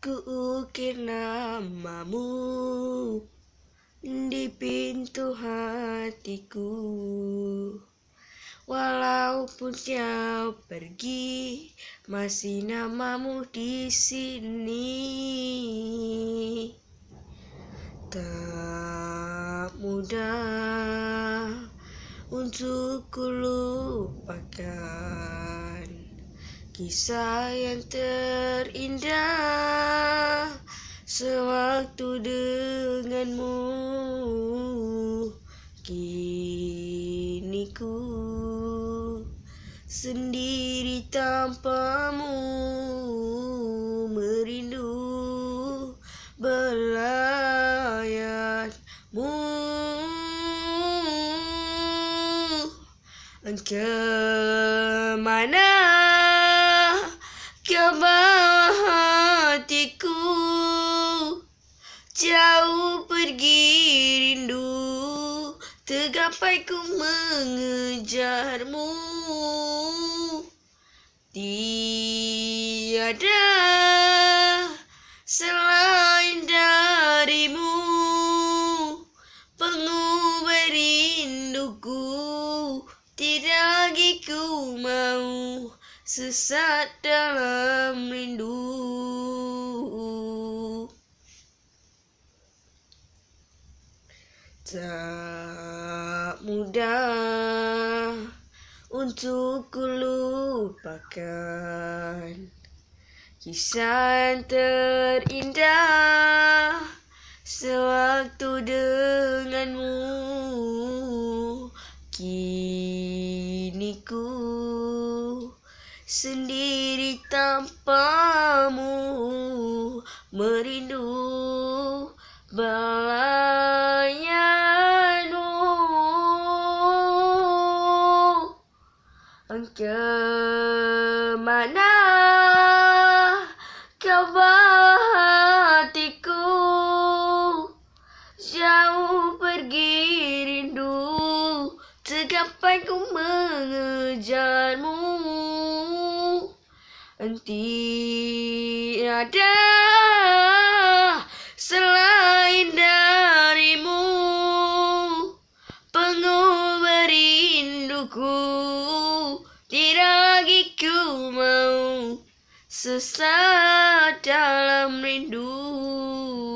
Kuukir namamu di pintu hatiku Walaupun kau pergi masih namamu di sini Tak mudah untuk kulupakan. Kisah yang terindah Sewaktu denganmu Kini ku Sendiri tanpamu Merindu Belayarmu Kemana mana hatiku jauh pergi rindu tergapai ku mengejarmu tiada selain darimu pengubah rinduku tidak lagi ku mau sesat dalam rindu. Tak mudah untuk ku lupakan Kisah yang terindah Sewaktu denganmu Kini ku sendiri tanpamu merindu belayanmu ke mana kau hatiku jauh pergi rindu tergapai ku mengejarmu tiada selain darimu pengubah rinduku tidak lagi ku mau sesat dalam rindu.